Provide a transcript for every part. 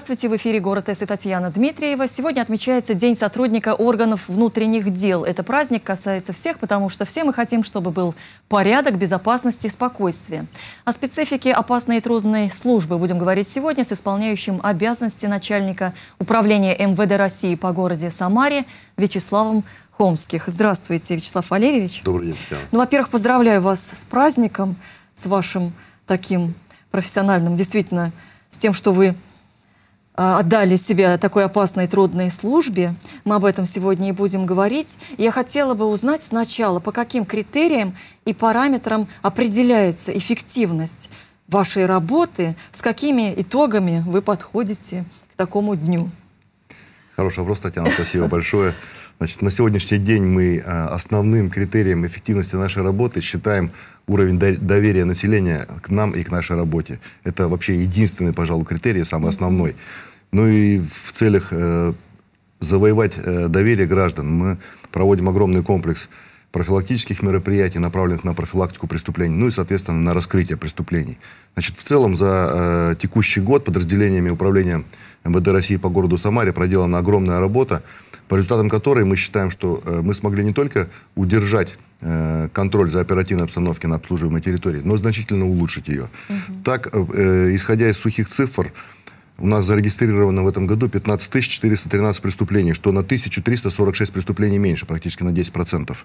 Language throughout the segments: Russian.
Здравствуйте, в эфире «Город С» и Татьяна Дмитриева. Сегодня отмечается День сотрудника органов внутренних дел. Это праздник касается всех, потому что все мы хотим, чтобы был порядок, безопасность и спокойствие. О специфике опасной и трудной службы будем говорить сегодня с исполняющим обязанности начальника управления МВД России по городе Самаре Вячеславом Хомских. Здравствуйте, Вячеслав Валерьевич. Добрый день, Татьяна. Ну, во-первых, поздравляю вас с праздником, с вашим таким профессиональным, действительно, с тем, что вы а, отдали себя такой опасной трудной службе. Мы об этом сегодня и будем говорить. Я хотела бы узнать сначала, по каким критериям и параметрам определяется эффективность вашей работы, с какими итогами вы подходите к такому дню. Хороший вопрос, Татьяна, спасибо большое. Значит, на сегодняшний день мы а, основным критерием эффективности нашей работы считаем уровень доверия населения к нам и к нашей работе. Это вообще единственный, пожалуй, критерий, самый основной. Ну и в целях э, завоевать э, доверие граждан мы проводим огромный комплекс профилактических мероприятий, направленных на профилактику преступлений, ну и, соответственно, на раскрытие преступлений. Значит, в целом за э, текущий год подразделениями управления МВД России по городу Самаре проделана огромная работа по результатам которой мы считаем, что э, мы смогли не только удержать э, контроль за оперативной обстановкой на обслуживаемой территории, но значительно улучшить ее. Угу. Так, э, исходя из сухих цифр, у нас зарегистрировано в этом году 15 413 преступлений, что на 1346 преступлений меньше, практически на 10%.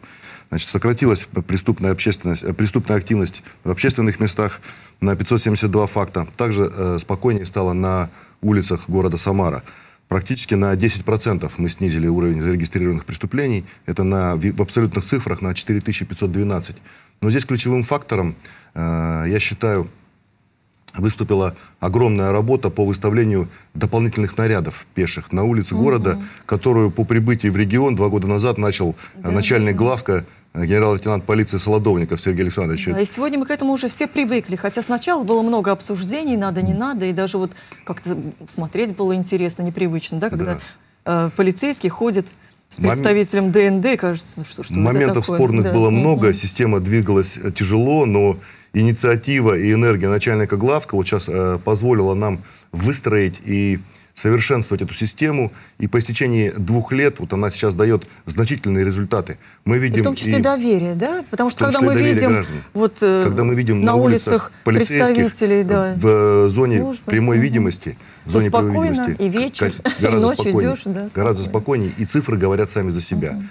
Значит, сократилась преступная, общественность, преступная активность в общественных местах на 572 факта. Также э, спокойнее стало на улицах города Самара практически на 10% мы снизили уровень зарегистрированных преступлений. Это на, в абсолютных цифрах на 4512. Но здесь ключевым фактором, э, я считаю, выступила огромная работа по выставлению дополнительных нарядов пеших на улице mm -hmm. города, которую по прибытии в регион два года назад начал э, да, начальник главка генерал-лейтенант полиции Солодовников Сергей Александрович. Да, и сегодня мы к этому уже все привыкли, хотя сначала было много обсуждений, надо, не надо, и даже вот как-то смотреть было интересно, непривычно, да, когда да. Э, полицейский ходит с представителем Мом... ДНД, кажется, ну, что что Моментов такое? спорных да. было много, угу. система двигалась э, тяжело, но инициатива и энергия начальника главка вот сейчас э, позволила нам выстроить и совершенствовать эту систему. И по истечении двух лет вот она сейчас дает значительные результаты. Мы видим в том числе и... доверие, да? Потому что когда мы видим граждан, вот э, когда мы видим на улицах представителей, да, в э, зоне службы, прямой угу. видимости, в зоне прямой видимости и вечер, гораздо и ночью спокойнее, идешь, да, гораздо спокойнее и цифры говорят сами за себя. Угу.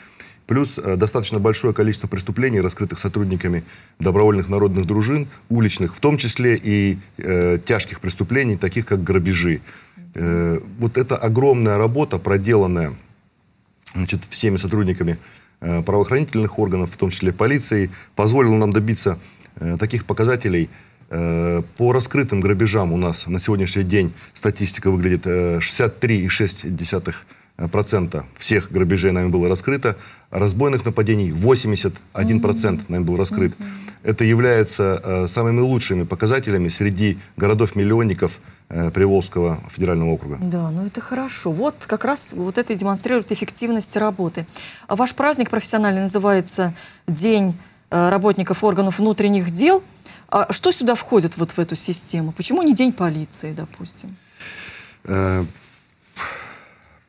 Плюс э, достаточно большое количество преступлений, раскрытых сотрудниками добровольных народных дружин, уличных, в том числе и э, тяжких преступлений, таких как грабежи. Э, вот эта огромная работа, проделанная значит, всеми сотрудниками э, правоохранительных органов, в том числе полицией, позволила нам добиться э, таких показателей. Э, по раскрытым грабежам у нас на сегодняшний день статистика выглядит э, 63,6 Э, процента всех грабежей нами было раскрыто, разбойных нападений 81% mm-hmm. нами был раскрыт. Mm-hmm. Это является э, самыми лучшими показателями среди городов-миллионников э, Приволжского федерального округа. Да, ну это хорошо. Вот как раз вот это и демонстрирует эффективность работы. А ваш праздник профессионально называется «День э, работников органов внутренних дел». А что сюда входит вот в эту систему? Почему не День полиции, допустим? Э,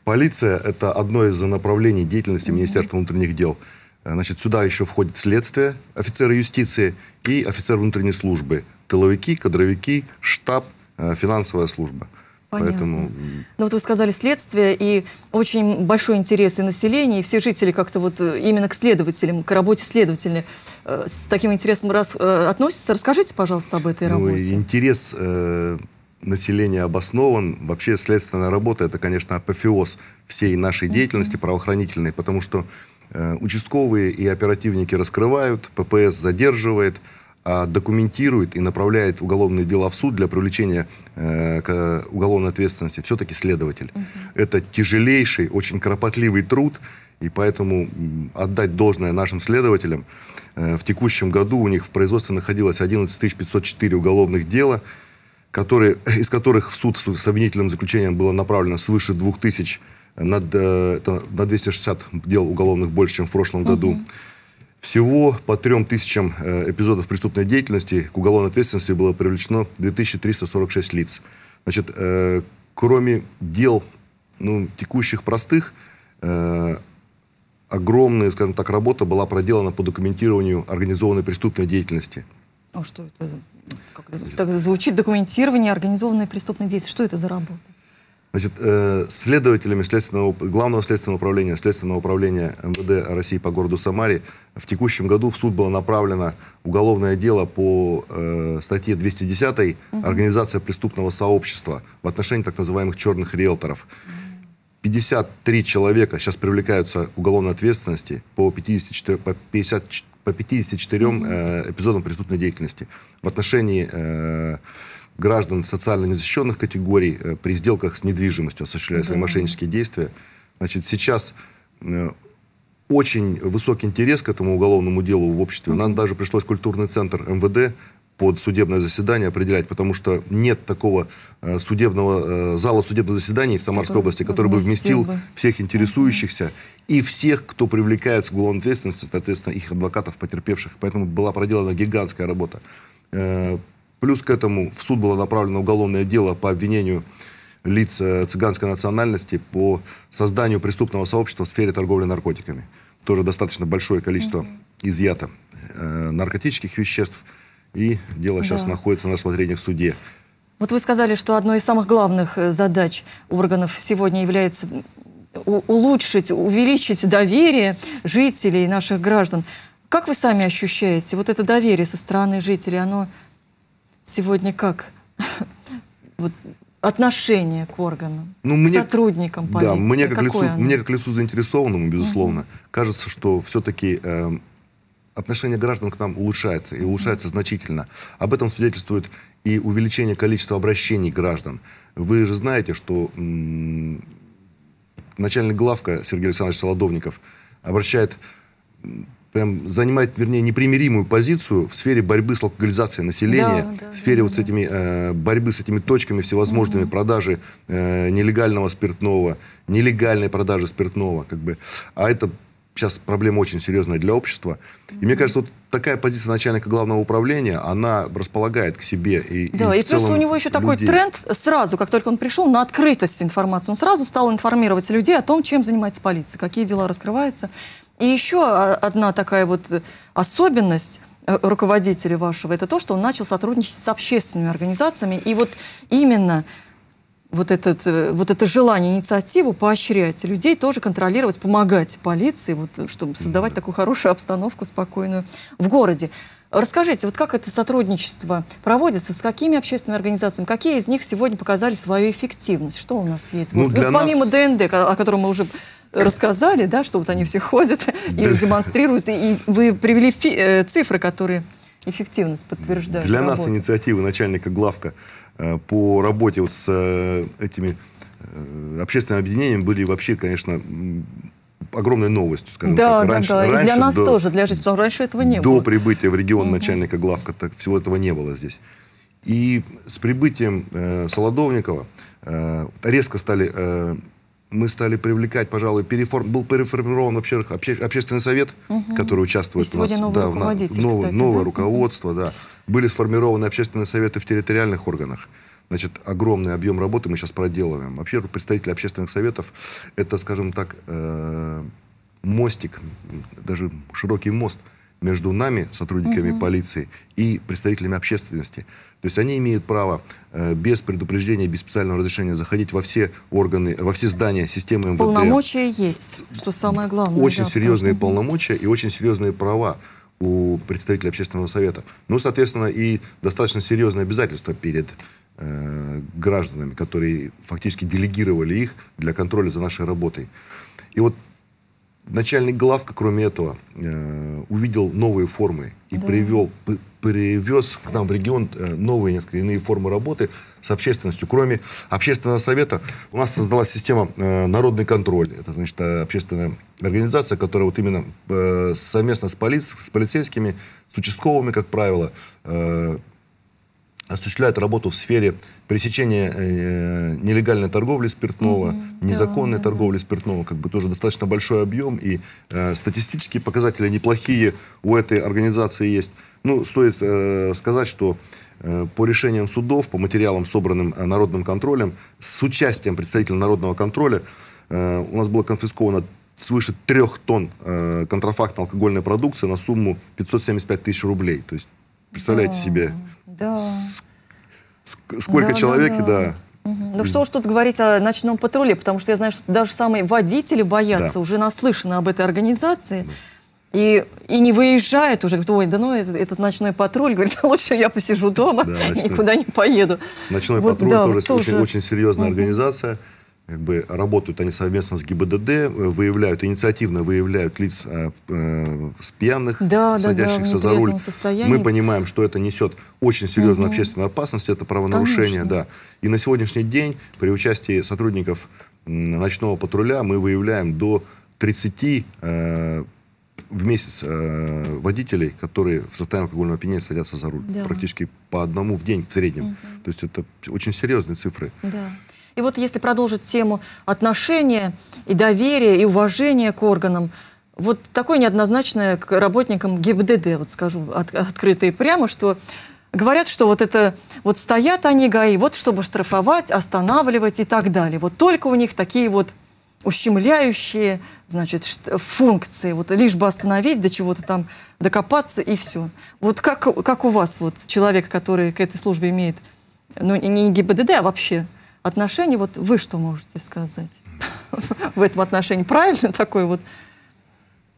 Полиция – это одно из направлений деятельности Министерства внутренних дел. Значит, сюда еще входит следствие, офицеры юстиции и офицер внутренней службы, тыловики, кадровики, штаб, э, финансовая служба. Понятно. Поэтому... Ну вот вы сказали следствие, и очень большой интерес и населения, и все жители как-то вот э, именно к следователям, к работе следователя э, с таким интересом раз, э, относятся. Расскажите, пожалуйста, об этой ну, работе. Ну, интерес э, населения обоснован. Вообще следственная работа – это, конечно, апофеоз всей нашей деятельности правоохранительной, потому что э, участковые и оперативники раскрывают, ППС задерживает, а документирует и направляет уголовные дела в суд для привлечения э, к уголовной ответственности все-таки следователь. Угу. Это тяжелейший, очень кропотливый труд, и поэтому отдать должное нашим следователям. Э, в текущем году у них в производстве находилось 11 504 уголовных дела – которые, из которых в суд с обвинительным заключением было направлено свыше 2000 над, э, это, на 260 дел уголовных больше, чем в прошлом году. Угу. Всего по трем тысячам э, эпизодов преступной деятельности к уголовной ответственности было привлечено 2346 лиц. Значит, э, кроме дел ну, текущих простых, огромная, скажем так, работа была проделана по документированию организованной преступной деятельности. А что это? так звучит документирование организованной преступной деятельности. Что это за работа? Значит, э, следователями следственного, главного следственного управления, следственного управления МВД России по городу Самаре в текущем году в суд было направлено уголовное дело по э, статье 210 «Организация преступного сообщества» в отношении так называемых черных риэлторов. 53 человека сейчас привлекаются к уголовной ответственности по, 54, по 54 по 54 э, эпизодам преступной деятельности. В отношении э, граждан социально незащищенных категорий э, при сделках с недвижимостью осуществляются да. мошеннические действия. Значит, сейчас очень высокий интерес к этому уголовному делу в обществе. Нам даже пришлось культурный центр МВД под судебное заседание определять, потому что нет такого э, судебного э, зала судебных заседаний в Самарской области, который бы вместил бы. всех интересующихся и всех, кто привлекается к уголовной ответственности, соответственно, их адвокатов, потерпевших. Поэтому была проделана гигантская работа. Э, плюс к этому в суд было направлено уголовное дело по обвинению лиц цыганской национальности по созданию преступного сообщества в сфере торговли наркотиками. Тоже достаточно большое количество изъято наркотических веществ – и дело да. сейчас находится на рассмотрении в суде. Вот вы сказали, что одной из самых главных э, задач органов сегодня является улучшить, увеличить доверие жителей, наших граждан. Как вы сами ощущаете вот это доверие со стороны жителей? Оно сегодня как? Вот отношение к органам, ну, мне, к сотрудникам полиции? Да, мне как, лицу, мне как лицу заинтересованному, безусловно, угу. кажется, что все-таки э, эм, отношение граждан к нам улучшается, и улучшается значительно. Об этом свидетельствует и увеличение количества обращений граждан. Вы же знаете, что начальник главка Сергей Александрович Солодовников обращает, прям занимает, вернее, непримиримую позицию в сфере борьбы с алкоголизацией населения, да, да, в сфере да, вот да. с этими, э, борьбы с этими точками всевозможными угу. продажи э, нелегального спиртного, нелегальной продажи спиртного, как бы. А это сейчас проблема очень серьезная для общества. И мне кажется, вот такая позиция начальника главного управления, она располагает к себе и Да, и, и плюс у него еще людей. такой тренд сразу, как только он пришел, на открытость информации. Он сразу стал информировать людей о том, чем занимается полиция, какие дела раскрываются. И еще а, одна такая вот особенность э, руководителя вашего, это то, что он начал сотрудничать с общественными организациями. И вот именно вот, этот, э, вот это желание, инициативу поощрять людей, тоже контролировать, помогать полиции, вот, э, чтобы создавать такую хорошую обстановку спокойную в городе. Расскажите, вот как это сотрудничество проводится, с какими общественными организациями, какие из них сегодня показали свою эффективность? Что у нас есть? Ну, вот, помимо нас... ДНД, о котором мы уже рассказали, да, что вот они все ходят и да. демонстрируют, и, и вы привели э, цифры, которые эффективность подтверждают. Для работу. нас инициатива начальника главка Э, по работе вот с э, этими э, общественными объединениями были вообще, конечно, огромная новость, скажем да, так. Раньше, да, да. И для нас до, тоже, для жителей раньше этого не до было. До прибытия в регион угу. начальника главка так, всего этого не было здесь. И с прибытием э, Солодовникова э, резко стали э, мы стали привлекать, пожалуй, переформ... был переформирован вообще обще... общественный совет, угу. который участвует у нас. Новый да, в на... новое, кстати, новое да? руководство, да. Были сформированы общественные советы в территориальных органах. Значит, огромный объем работы мы сейчас проделываем. Вообще представители общественных советов это, скажем так, э мостик, даже широкий мост – между нами, сотрудниками угу. полиции, и представителями общественности. То есть они имеют право э, без предупреждения, без специального разрешения заходить во все органы, во все здания системы МВД. Полномочия есть, что самое главное. Очень да, серьезные да. полномочия и очень серьезные права у представителей общественного совета. Ну, соответственно, и достаточно серьезные обязательства перед э, гражданами, которые фактически делегировали их для контроля за нашей работой. И вот начальник главка, кроме этого, э, увидел новые формы и да. привел, привез к нам в регион э, новые несколько иные формы работы с общественностью. Кроме общественного совета у нас создалась система э, «Народный контроль». Это, значит, общественная организация, которая вот именно совместно с, поли с полицейскими, с участковыми, как правило, осуществляют работу в сфере пресечения э, нелегальной торговли спиртного, mm -hmm. незаконной да, торговли да. спиртного, как бы тоже достаточно большой объем, и э, статистические показатели неплохие у этой организации есть. Ну, стоит э, сказать, что э, по решениям судов, по материалам, собранным э, народным контролем, с участием представителя народного контроля, э, у нас было конфисковано свыше трех тонн э, контрафактной алкогольной продукции на сумму 575 тысяч рублей. То есть, представляете да. себе... Да. сколько да, человек, да, да. и да. Угу. Ну что ж тут говорить о ночном патруле, потому что я знаю, что даже самые водители боятся, да. уже наслышаны об этой организации. Да. И, и не выезжает уже, говорит, ой, да ну этот, этот ночной патруль, говорит, лучше я посижу дома, да, ночной, никуда не поеду. Ночной вот, патруль да, тоже, тоже очень, очень серьезная угу. организация как бы работают они совместно с ГИБДД, э, выявляют, инициативно выявляют лиц э, э, с пьяных, да, садящихся да, да, за руль. Состоянии. Мы понимаем, что это несет очень серьезную угу. общественную опасность, это правонарушение. Да. И на сегодняшний день при участии сотрудников ночного патруля мы выявляем до 30 э, в месяц э, водителей, которые в состоянии алкогольного опьянения садятся за руль. Да. Практически по одному в день в среднем. Угу. То есть это очень серьезные цифры. Да. И вот если продолжить тему отношения и доверия, и уважения к органам, вот такое неоднозначное к работникам ГИБДД, вот скажу от, открыто и прямо, что говорят, что вот это, вот стоят они ГАИ, вот чтобы штрафовать, останавливать и так далее. Вот только у них такие вот ущемляющие, значит, функции, вот лишь бы остановить, до чего-то там докопаться и все. Вот как, как у вас, вот человек, который к этой службе имеет, ну не ГИБДД, а вообще отношений, вот вы что можете сказать в этом отношении? Правильно такой вот?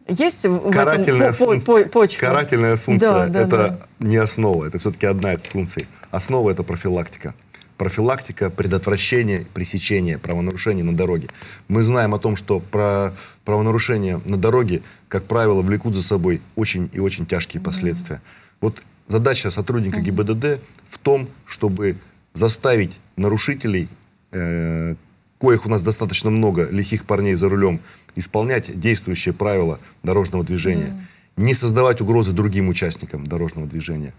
Есть карательная в этом по, по, почва? Карательная функция да, да, – это да. не основа, это все-таки одна из функций. Основа – это профилактика. Профилактика, предотвращение, пресечение правонарушений на дороге. Мы знаем о том, что про правонарушения на дороге, как правило, влекут за собой очень и очень тяжкие mm -hmm. последствия. Вот задача сотрудника mm -hmm. ГИБДД в том, чтобы заставить нарушителей, э, коих у нас достаточно много, лихих парней за рулем, исполнять действующие правила дорожного движения, не создавать угрозы другим участникам дорожного движения.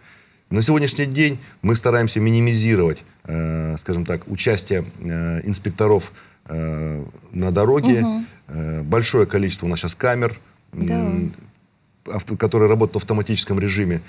На сегодняшний день мы стараемся минимизировать, э, скажем так, участие э, инспекторов на дороге. Угу. большое количество у нас сейчас камер, да. которые работают в автоматическом режиме.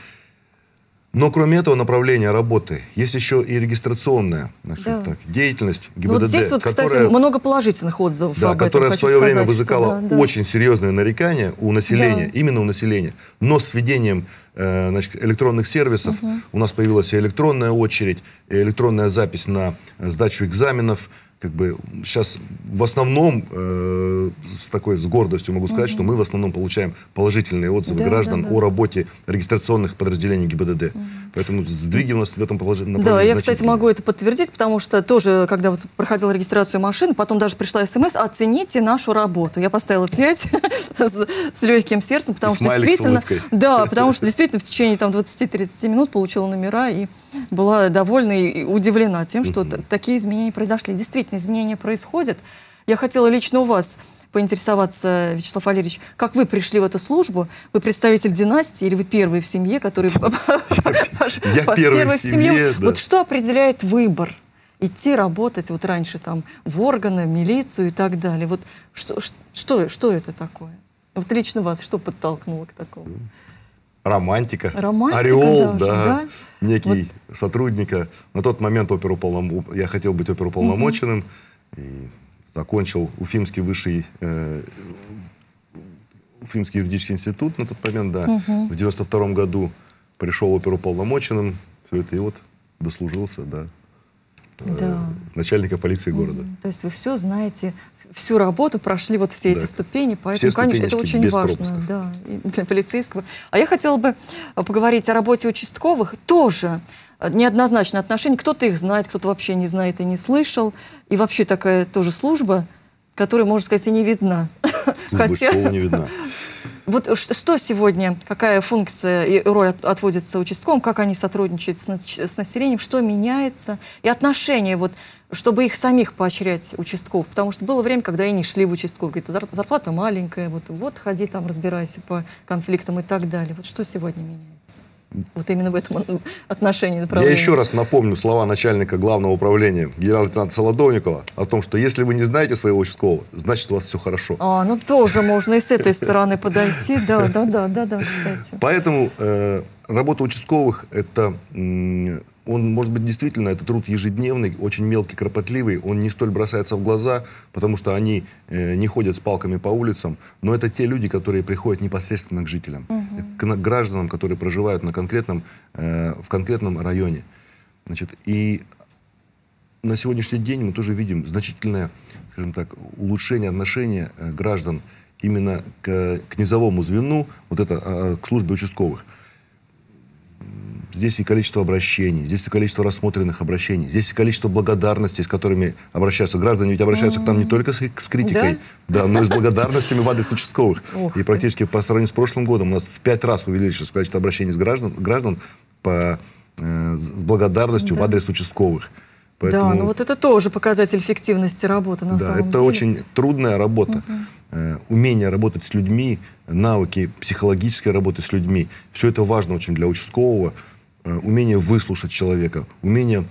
Но кроме этого направления работы есть еще и регистрационная значит, да. так, деятельность ну, ГИБДД. Вот здесь вот, которая, кстати, много положительных отзывов да, об этом, которая в свое сказать, время вызывала да, да. очень серьезные нарекания у населения, да. именно у населения. Но с введением э, значит, электронных сервисов угу. у нас появилась и электронная очередь, и электронная запись на сдачу экзаменов, как бы сейчас в основном э, с такой с гордостью могу сказать, угу. что мы в основном получаем положительные отзывы да, граждан да, да. о работе регистрационных подразделений ГИБДД. Угу. Поэтому сдвиги у нас в этом положении. Да, я, кстати, могу это подтвердить, потому что тоже, когда вот проходила регистрацию машин, потом даже пришла смс «Оцените нашу работу». Я поставила 5 с, с легким сердцем, потому и что действительно... Да, потому что действительно в течение там 20-30 минут получила номера и была довольна и удивлена тем, что угу. такие изменения произошли. Действительно действительно изменения происходят. Я хотела лично у вас поинтересоваться, Вячеслав Валерьевич, как вы пришли в эту службу? Вы представитель династии или вы первый в семье, который... Я первый в семье, Вот что определяет выбор? Идти работать вот раньше там в органы, милицию и так далее. Вот что, что, что это такое? Вот лично вас что подтолкнуло к такому? Романтика. Романтика Орел, даже, да. да? некий вот. сотрудника. На тот момент оперуполном... я хотел быть оперуполномоченным. Угу. И закончил Уфимский высший... Э, Уфимский юридический институт на тот момент, да. Угу. В 92 году пришел оперуполномоченным. Все это и вот дослужился, да. Да. Э, начальника полиции города. Mm -hmm. То есть вы все знаете, всю работу прошли вот все да. эти ступени, поэтому, конечно, это очень важно да, для полицейского. А я хотела бы э, поговорить о работе участковых тоже. Э, неоднозначное отношение, кто-то их знает, кто-то вообще не знает и не слышал. И вообще такая тоже служба, которая, можно сказать, и не видна. Ну, Хотя... не видна. Вот что сегодня, какая функция и роль отводится участком, как они сотрудничают с, с населением, что меняется, и отношения, вот, чтобы их самих поощрять участков, потому что было время, когда они шли в участков, говорят, зарплата маленькая, вот, вот ходи там, разбирайся по конфликтам и так далее. Вот что сегодня меняется? вот именно в этом отношении направления. Я еще раз напомню слова начальника главного управления генерал-лейтенанта Солодовникова о том, что если вы не знаете своего участкового, значит у вас все хорошо. А, ну тоже можно и с этой стороны подойти, да, да, да, да, да, кстати. Поэтому э, работа участковых это он, может быть, действительно, это труд ежедневный, очень мелкий, кропотливый, он не столь бросается в глаза, потому что они э, не ходят с палками по улицам, но это те люди, которые приходят непосредственно к жителям, угу. к, к гражданам, которые проживают на конкретном, э, в конкретном районе. Значит, и на сегодняшний день мы тоже видим значительное, скажем так, улучшение отношения э, граждан именно к, к низовому звену, вот это, а, а, к службе участковых здесь и количество обращений, здесь и количество рассмотренных обращений, здесь и количество благодарностей, с которыми обращаются граждане. Ведь обращаются mm -hmm. к нам не только с, с критикой, да? Да, но и с благодарностями в адрес участковых. И практически по сравнению с прошлым годом у нас в пять раз увеличилось количество обращений с граждан, граждан по, э, с благодарностью да. в адрес участковых. Поэтому, да, ну вот это тоже показатель эффективности работы на да, самом это деле. это очень трудная работа. Угу. Э, умение работать с людьми, навыки психологической работы с людьми. Все это важно очень для участкового. Э, умение выслушать человека, умение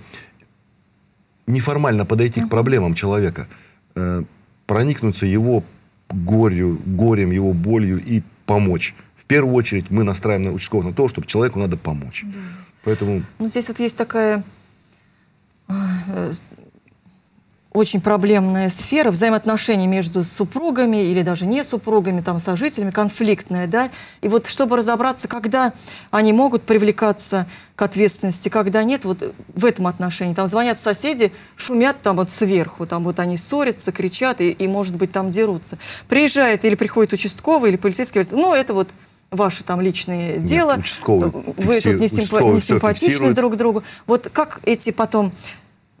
неформально подойти к проблемам человека, э, проникнуться его горью, горем, его болью и помочь. В первую очередь мы настраиваем на участков на то, чтобы человеку надо помочь. Да. Поэтому... Ну, здесь вот есть такая э, очень проблемная сфера, взаимоотношения между супругами или даже не супругами, там, сожителями, конфликтная, да. И вот чтобы разобраться, когда они могут привлекаться к ответственности, когда нет, вот в этом отношении. Там звонят соседи, шумят там вот сверху, там вот они ссорятся, кричат и, и может быть, там дерутся. Приезжает или приходит участковый, или полицейский, говорит, ну, это вот ваше там личное дело, Нет, вы тут не, симпа не симпатичны друг другу. Вот как эти потом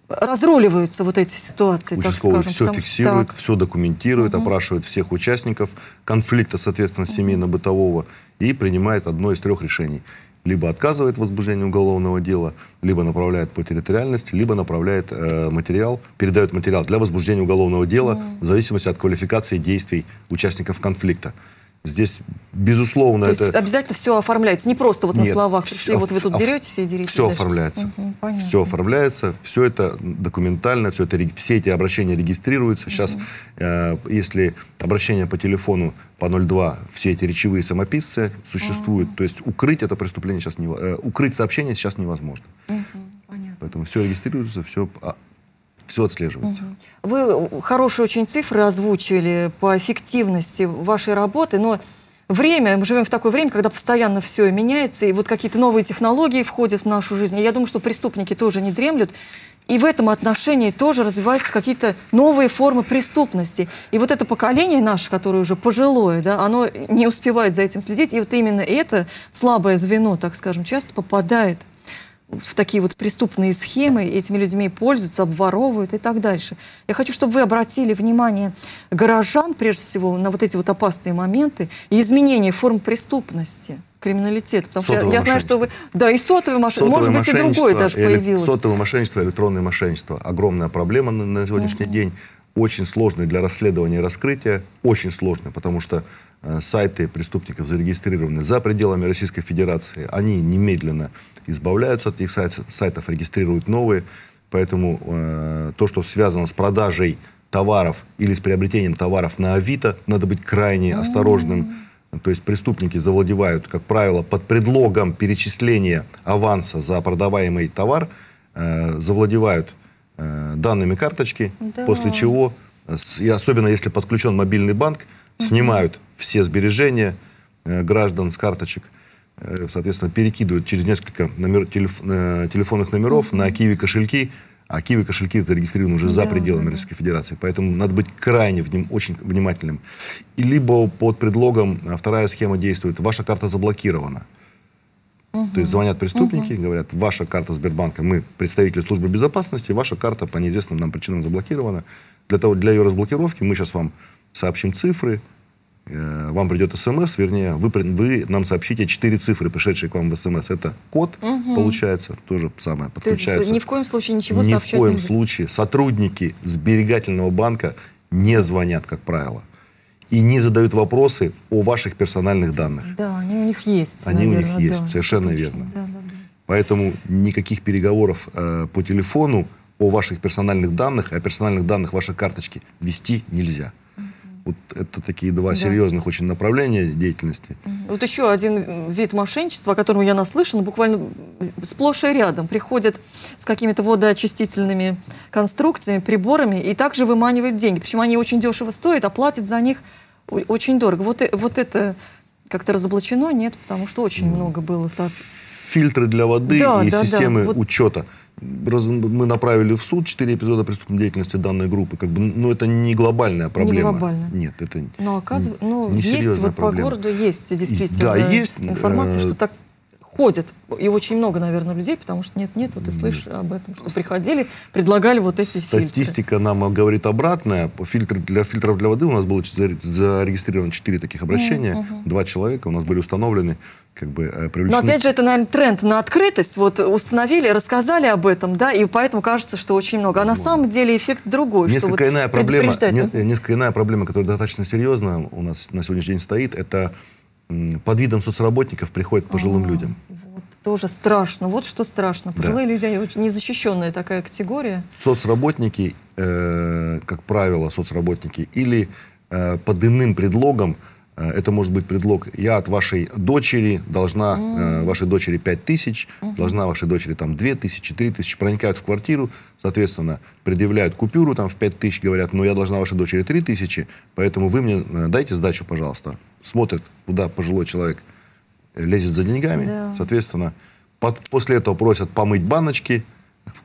разруливаются вот эти ситуации, Участковый так скажем. все фиксирует, так. все документирует, угу. опрашивает всех участников конфликта, соответственно, семейно-бытового, и принимает одно из трех решений. Либо отказывает в возбуждении уголовного дела, либо направляет по территориальности, либо направляет э, материал, передает материал для возбуждения уголовного дела угу. в зависимости от квалификации действий участников конфликта. Здесь, безусловно, То это... Есть обязательно все оформляется, не просто вот Нет, на словах все... вот вы тут деретесь и деретесь. Все оформляется. Угу, все оформляется, все это документально, все, это, все эти обращения регистрируются. Сейчас, угу. э, если обращение по телефону по 02, все эти речевые самописцы существуют. Угу. То есть укрыть это преступление сейчас, не, э, укрыть сообщение сейчас невозможно. Угу, понятно. Поэтому все регистрируется, все а все отслеживается. Вы э, хорошие очень цифры озвучили по эффективности вашей работы, но время, мы живем в такое время, когда постоянно все меняется, и вот какие-то новые технологии входят в нашу жизнь. И я думаю, что преступники тоже не дремлют. И в этом отношении тоже развиваются какие-то новые формы преступности. И вот это поколение наше, которое уже пожилое, да, оно не успевает за этим следить. И вот именно это слабое звено, так скажем, часто попадает в такие вот преступные схемы, этими людьми пользуются, обворовывают и так дальше. Я хочу, чтобы вы обратили внимание горожан, прежде всего, на вот эти вот опасные моменты и изменение форм преступности криминалитет. Потому сотовое что я, я знаю, что вы... Да, и сотовые машины, может быть, и другое даже появилось. Сотовое мошенничество, электронное мошенничество. Огромная проблема на, на сегодняшний угу. день. Очень сложный для расследования и раскрытия. Очень сложный, потому что Э, сайты преступников зарегистрированы за пределами Российской Федерации, они немедленно избавляются от этих сайтов, сайтов регистрируют новые. Поэтому э, то, что связано с продажей товаров или с приобретением товаров на Авито, надо быть крайне осторожным. То есть преступники завладевают, как правило, под предлогом перечисления аванса за продаваемый товар, э, завладевают э, данными карточки, да. после чего, э, и особенно если подключен мобильный банк, снимают все сбережения э, граждан с карточек, э, соответственно, перекидывают через несколько номер, телеф, э, телефонных номеров на Киви кошельки, а Киви кошельки зарегистрированы уже за да, пределами да. Российской Федерации. Поэтому надо быть крайне вним, очень внимательным. И либо под предлогом а, вторая схема действует, ваша карта заблокирована. Угу. То есть звонят преступники, угу. говорят, ваша карта Сбербанка, мы представители службы безопасности, ваша карта по неизвестным нам причинам заблокирована. Для того, для ее разблокировки мы сейчас вам сообщим цифры, э, вам придет смс, вернее, вы, вы нам сообщите четыре цифры, пришедшие к вам в смс. Это код, угу. получается, тоже самое, подключается. То есть ни в коем случае ничего Ни в коем нельзя. случае. Сотрудники сберегательного банка не звонят, как правило. И не задают вопросы о ваших персональных данных. Да, они у них есть, Они наверное, у них есть, да, совершенно точно, верно. Да, да, да. Поэтому никаких переговоров э, по телефону о ваших персональных данных, о персональных данных вашей карточки вести нельзя. Угу. Вот это такие два да. серьезных очень направления деятельности. Вот еще один вид мошенничества, о котором я наслышана, буквально сплошь и рядом. Приходят с какими-то водоочистительными конструкциями, приборами и также выманивают деньги. Причем они очень дешево стоят, а платят за них очень дорого. Вот, э, вот это как-то разоблачено? Нет, потому что очень много было. Фильтры для воды да, и да, системы да. Вот... учета мы направили в суд четыре эпизода преступной деятельности данной группы. Как бы, но ну, это не глобальная проблема. Не глобальная. Нет, это Но оказывается, ну, не есть вот проблема. по городу есть действительно да, есть, информация, э, что так ходят. И очень много, наверное, людей, потому что нет-нет, вот и слышишь об этом, что приходили, предлагали вот эти Статистика фильтры. Статистика нам говорит обратное. Фильтр для фильтров для воды у нас было зарегистрировано 4 таких обращения. Mm -hmm. Два человека у нас были установлены как бы э, привлечены... Но опять же, это, наверное, тренд на открытость. Вот установили, рассказали об этом, да, и поэтому кажется, что очень много. А на самом деле эффект другой. Несколько вот иная проблема, не, несколько иная проблема, которая достаточно серьезно у нас на сегодняшний день стоит, это под видом соцработников приходят к пожилым а, людям. Вот, тоже страшно. Вот что страшно. Пожилые да. люди, они очень незащищенная такая категория. Соцработники, э, как правило, соцработники или э, под иным предлогом Э, это может быть предлог, я от вашей дочери должна, mm. э, вашей дочери 5 тысяч, mm -hmm. должна вашей дочери там 2 тысячи, 3 тысячи, проникают в квартиру, соответственно, предъявляют купюру там в 5 тысяч, говорят, ну я должна вашей дочери 3 тысячи, поэтому вы мне э, дайте сдачу, пожалуйста. Смотрит, куда пожилой человек лезет за деньгами, yeah. соответственно, под, после этого просят помыть баночки,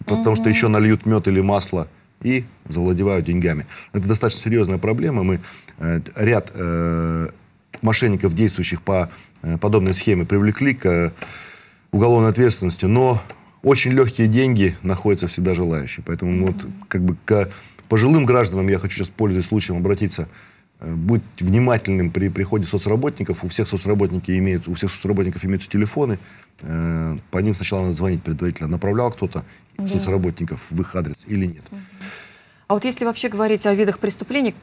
потому mm -hmm. что еще нальют мед или масло, и завладевают деньгами. Это достаточно серьезная проблема. Мы э, ряд э, мошенников, действующих по э, подобной схеме, привлекли к э, уголовной ответственности, но очень легкие деньги находятся всегда желающие. Поэтому вот как бы к пожилым гражданам я хочу сейчас, пользуясь случаем, обратиться. Э, Будь внимательным при приходе соцработников. У всех, соцработники имеют, у всех соцработников имеются телефоны. По ним сначала надо звонить предварительно. Направлял кто-то да. соцработников в их адрес или нет. А вот если вообще говорить о видах преступлений,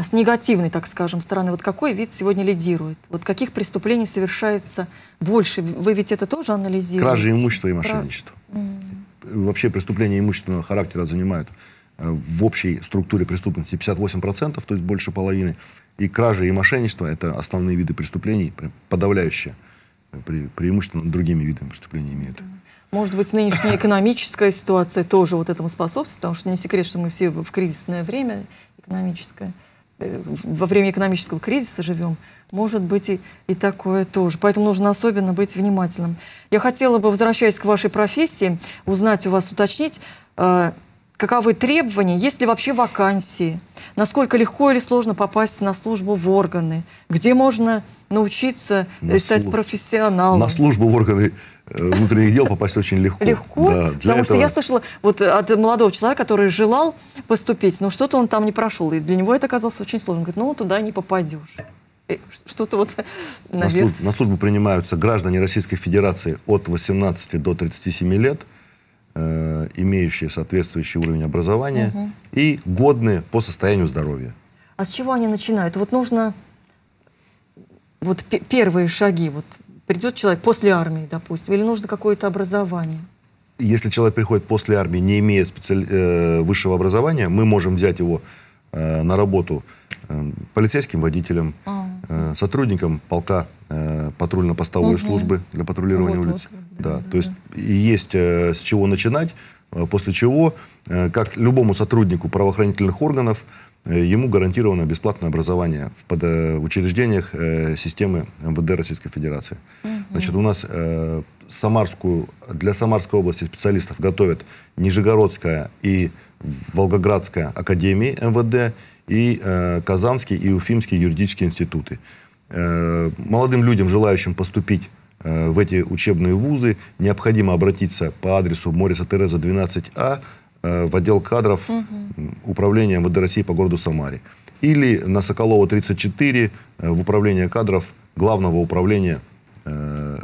с негативной, так скажем, стороны, вот какой вид сегодня лидирует? Вот каких преступлений совершается больше? Вы ведь это тоже анализируете? Кражи имущества и мошенничество. Mm. Вообще преступления имущественного характера занимают э, в общей структуре преступности 58%, то есть больше половины. И кражи и мошенничество – это основные виды преступлений, подавляющие пре э, преимущественно другими видами преступлений имеют. Может быть, нынешняя экономическая ситуация тоже вот этому способствует, потому что не секрет, что мы все в кризисное время экономическое во время экономического кризиса живем, может быть и, и такое тоже. Поэтому нужно особенно быть внимательным. Я хотела бы, возвращаясь к вашей профессии, узнать у вас, уточнить, э, каковы требования, есть ли вообще вакансии, насколько легко или сложно попасть на службу в органы, где можно научиться на стать профессионалом. На службу в органы э, внутренних дел попасть очень легко. Легко? Да, Потому этого... что я слышала вот э, от молодого человека, который желал поступить, но что-то он там не прошел, и для него это оказалось очень сложно. Он говорит, ну, туда не попадешь. Что-то вот, На службу, на службу принимаются граждане Российской Федерации от 18 до 37 лет – Э, имеющие соответствующий уровень образования угу. и годные по состоянию здоровья. А с чего они начинают? Вот нужно вот первые шаги, вот придет человек после армии, допустим, или нужно какое-то образование? Если человек приходит после армии, не имея специали... Э, высшего образования, мы можем взять его э, на работу Эм, полицейским водителям, а. Э, сотрудникам полка э, патрульно-постовой угу. службы для патрулирования вот, улиц. Вот, да, да, да, то есть и есть э, с чего начинать, после чего, как любому сотруднику правоохранительных органов, ему гарантировано бесплатное образование в, под, учреждениях системы МВД Российской Федерации. Угу. Значит, у нас Самарскую, для Самарской области специалистов готовят Нижегородская и Волгоградская академии МВД и э, Казанский и Уфимский юридические институты. Э, молодым людям, желающим поступить э, в эти учебные вузы, необходимо обратиться по адресу Мориса Тереза 12А э, в отдел кадров угу. управления МВД России по городу Самаре. Или на Соколова 34 э, в управление кадров главного управления э,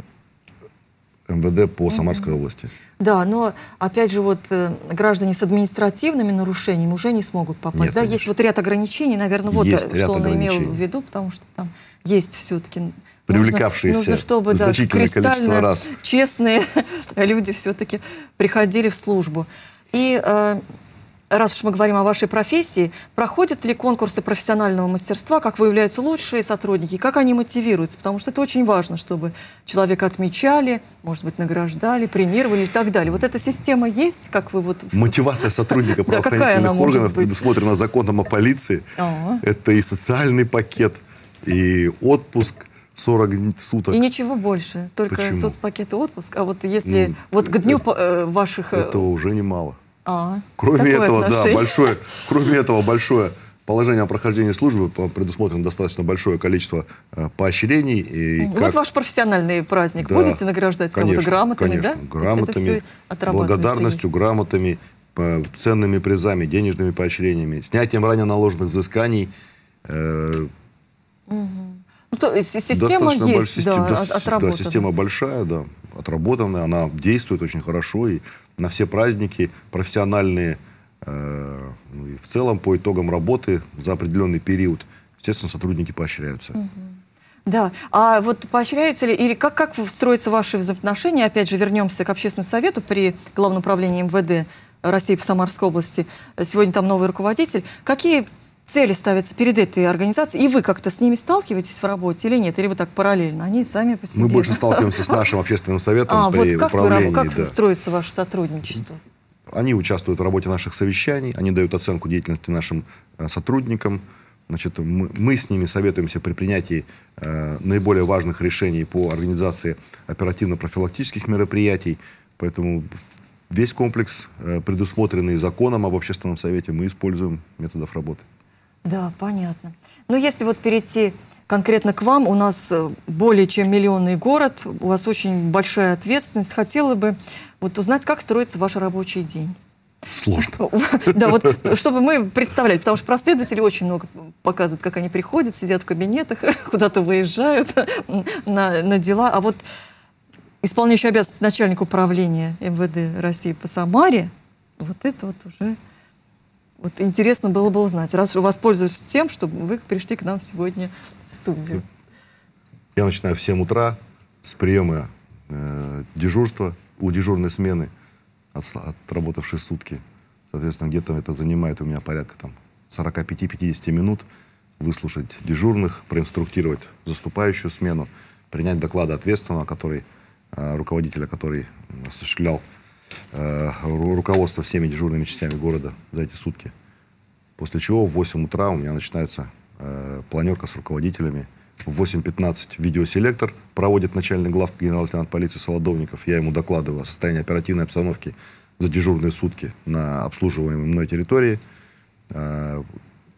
МВД по Самарской области. Да, но опять же вот э, граждане с административными нарушениями уже не смогут попасть. Нет, да, конечно. есть вот ряд ограничений, наверное, вот э, есть что он имел в виду, потому что там есть все-таки привлекавшиеся нужно, нужно, чтобы, значительное да, количество раз. честные люди все-таки приходили в службу. И э, раз уж мы говорим о вашей профессии, проходят ли конкурсы профессионального мастерства, как выявляются лучшие сотрудники, как они мотивируются? Потому что это очень важно, чтобы человека отмечали, может быть, награждали, премировали и так далее. Вот эта система есть, как вы вот... Мотивация сотрудника правоохранительных органов предусмотрена законом о полиции. Это и социальный пакет, и отпуск, 40 суток. И ничего больше, только Почему? соцпакет и отпуск. А вот если ну, вот к дню это, э, ваших... Э, это уже немало. А, кроме этого, отношение. да, большое, кроме этого, большое положение о прохождении службы предусмотрено достаточно большое количество э, поощрений. И вот как... ваш профессиональный праздник. Да, Будете награждать кого-то грамотами, конечно, да? грамотами, благодарностью, грамотами, по, ценными призами, денежными поощрениями, снятием ранее наложенных взысканий. Э, угу. Ну, то есть система Достаточно есть, систем, да, да, отработанная. Да, система большая, да, отработанная, она действует очень хорошо, и на все праздники профессиональные, э, ну, и в целом по итогам работы за определенный период, естественно, сотрудники поощряются. Да, а вот поощряются ли, или как, как строятся ваши взаимоотношения, опять же, вернемся к общественному совету при Главном управлении МВД России по Самарской области, сегодня там новый руководитель, какие цели ставятся перед этой организацией, и вы как-то с ними сталкиваетесь в работе или нет? Или вы так параллельно? Они сами по себе... Мы больше сталкиваемся с нашим общественным советом а, при вот как управлении. Вы, как да. строится ваше сотрудничество? Они участвуют в работе наших совещаний, они дают оценку деятельности нашим э, сотрудникам. Значит, мы, мы с ними советуемся при принятии э, наиболее важных решений по организации оперативно-профилактических мероприятий. Поэтому весь комплекс, э, предусмотренный законом об общественном совете, мы используем методов работы. Да, понятно. Но если вот перейти конкретно к вам, у нас э, более чем миллионный город, у вас очень большая ответственность. Хотела бы вот узнать, как строится ваш рабочий день. Сложно. Да, вот чтобы мы представляли, потому что проследователи очень много показывают, как они приходят, сидят в кабинетах, куда-то выезжают на, на дела. А вот исполняющий обязанность начальник управления МВД России по Самаре, вот это вот уже вот интересно было бы узнать, раз уж воспользуюсь тем, чтобы вы пришли к нам сегодня в студию. Я начинаю в 7 утра с приема э, дежурства у дежурной смены, от, отработавшей сутки. Соответственно, где-то это занимает у меня порядка там 45-50 минут выслушать дежурных, проинструктировать заступающую смену, принять доклады ответственного, который, э, руководителя, который осуществлял Э, руководство всеми дежурными частями города за эти сутки. После чего в 8 утра у меня начинается э, планерка с руководителями. В 8.15 видеоселектор проводит начальник глав генерал-лейтенант полиции Солодовников. Я ему докладываю о состоянии оперативной обстановки за дежурные сутки на обслуживаемой мной территории. Э,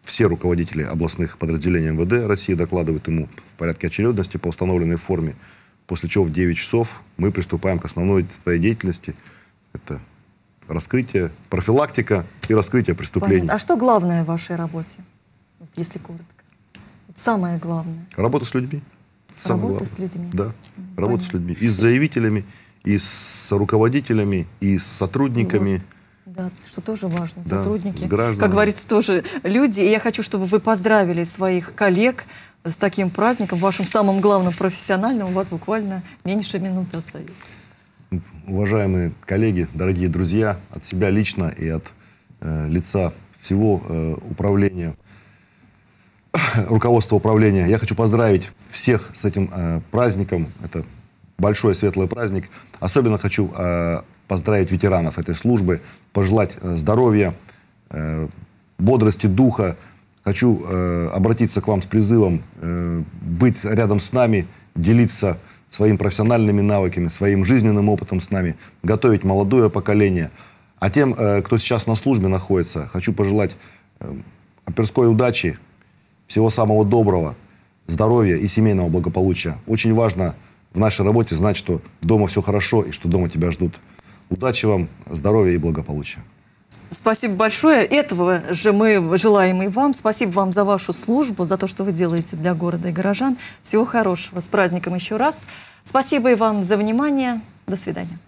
все руководители областных подразделений МВД России докладывают ему в порядке очередности по установленной форме. После чего в 9 часов мы приступаем к основной своей деятельности – это раскрытие, профилактика и раскрытие преступлений. Понятно. А что главное в вашей работе, вот если коротко? Вот самое главное. Работа с людьми. Самое работа главное. с людьми. Да, Понятно. работа с людьми. И с заявителями, и с руководителями, и с сотрудниками. Вот. Да, что тоже важно. Да, Сотрудники, как говорится, тоже люди. И я хочу, чтобы вы поздравили своих коллег с таким праздником, вашим самым главным профессиональным. У вас буквально меньше минуты остается уважаемые коллеги, дорогие друзья, от себя лично и от э, лица всего э, управления, руководства управления, я хочу поздравить всех с этим э, праздником. Это большой светлый праздник. Особенно хочу э, поздравить ветеранов этой службы, пожелать э, здоровья, э, бодрости духа. Хочу э, обратиться к вам с призывом э, быть рядом с нами, делиться своими профессиональными навыками, своим жизненным опытом с нами, готовить молодое поколение. А тем, э, кто сейчас на службе находится, хочу пожелать э, оперской удачи, всего самого доброго, здоровья и семейного благополучия. Очень важно в нашей работе знать, что дома все хорошо и что дома тебя ждут. Удачи вам, здоровья и благополучия. Спасибо большое. Этого же мы желаем и вам. Спасибо вам за вашу службу, за то, что вы делаете для города и горожан. Всего хорошего. С праздником еще раз. Спасибо и вам за внимание. До свидания.